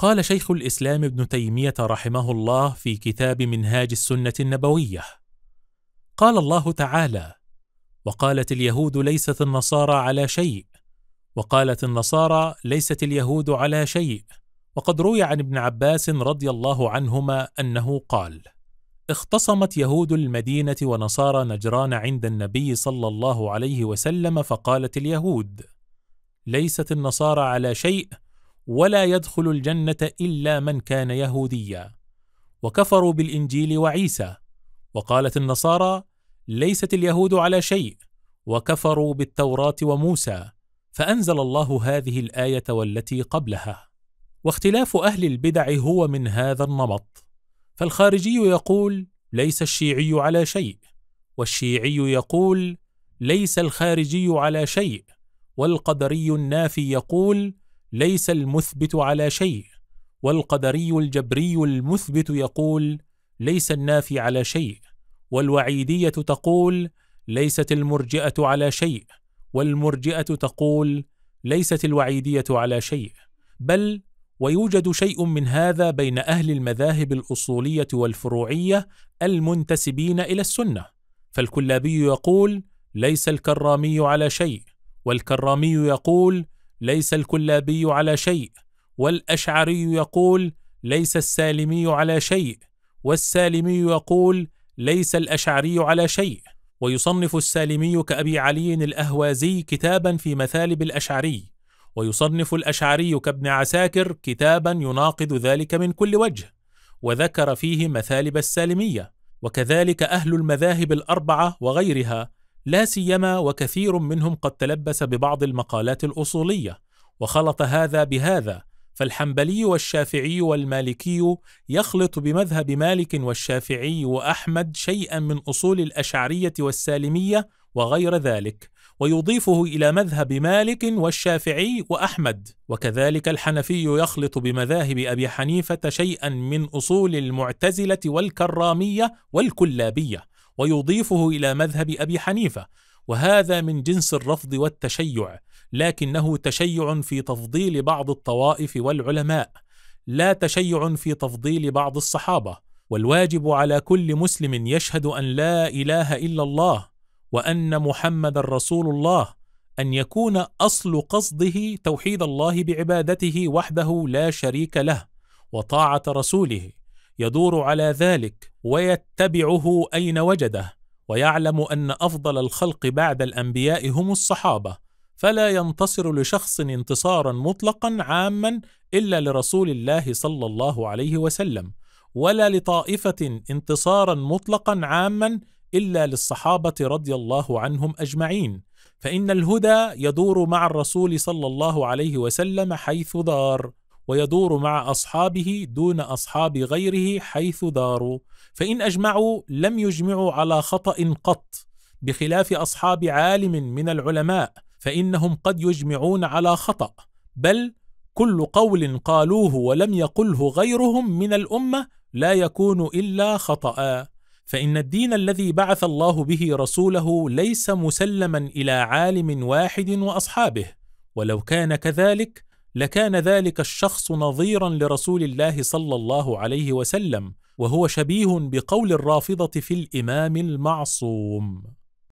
قال شيخ الاسلام ابن تيميه رحمه الله في كتاب منهاج السنه النبويه قال الله تعالى وقالت اليهود ليست النصارى على شيء وقالت النصارى ليست اليهود على شيء وقد روي عن ابن عباس رضي الله عنهما انه قال اختصمت يهود المدينه ونصارى نجران عند النبي صلى الله عليه وسلم فقالت اليهود ليست النصارى على شيء ولا يدخل الجنه الا من كان يهوديا وكفروا بالانجيل وعيسى وقالت النصارى ليست اليهود على شيء وكفروا بالتوراه وموسى فانزل الله هذه الايه والتي قبلها واختلاف اهل البدع هو من هذا النمط فالخارجي يقول ليس الشيعي على شيء والشيعي يقول ليس الخارجي على شيء والقدري النافي يقول ليس المثبت على شيء والقدري الجبري المثبت يقول ليس النافي على شيء والوعيديه تقول ليست المرجئه على شيء والمرجئه تقول ليست الوعيديه على شيء بل ويوجد شيء من هذا بين اهل المذاهب الاصوليه والفروعيه المنتسبين الى السنه فالكلابي يقول ليس الكرامي على شيء والكرامي يقول ليس الكلابي على شيء والاشعري يقول ليس السالمي على شيء والسالمي يقول ليس الاشعري على شيء ويصنف السالمي كابي علي الاهوازي كتابا في مثالب الاشعري ويصنف الاشعري كابن عساكر كتابا يناقض ذلك من كل وجه وذكر فيه مثالب السالميه وكذلك اهل المذاهب الاربعه وغيرها لا سيما وكثير منهم قد تلبس ببعض المقالات الاصوليه وخلط هذا بهذا فالحنبلي والشافعي والمالكي يخلط بمذهب مالك والشافعي واحمد شيئا من اصول الاشعريه والسالميه وغير ذلك ويضيفه الى مذهب مالك والشافعي واحمد وكذلك الحنفي يخلط بمذاهب ابي حنيفه شيئا من اصول المعتزله والكراميه والكلابيه ويضيفه الى مذهب ابي حنيفه وهذا من جنس الرفض والتشيع لكنه تشيع في تفضيل بعض الطوائف والعلماء لا تشيع في تفضيل بعض الصحابه والواجب على كل مسلم يشهد ان لا اله الا الله وان محمد رسول الله ان يكون اصل قصده توحيد الله بعبادته وحده لا شريك له وطاعه رسوله يدور على ذلك ويتبعه اين وجده ويعلم ان افضل الخلق بعد الانبياء هم الصحابه فلا ينتصر لشخص انتصارا مطلقا عاما الا لرسول الله صلى الله عليه وسلم ولا لطائفه انتصارا مطلقا عاما الا للصحابه رضي الله عنهم اجمعين فان الهدى يدور مع الرسول صلى الله عليه وسلم حيث دار ويدور مع أصحابه دون أصحاب غيره حيث داروا فإن أجمعوا لم يجمعوا على خطأ قط بخلاف أصحاب عالم من العلماء فإنهم قد يجمعون على خطأ بل كل قول قالوه ولم يقله غيرهم من الأمة لا يكون إلا خطأ فإن الدين الذي بعث الله به رسوله ليس مسلما إلى عالم واحد وأصحابه ولو كان كذلك لكان ذلك الشخص نظيرا لرسول الله صلى الله عليه وسلم وهو شبيه بقول الرافضه في الامام المعصوم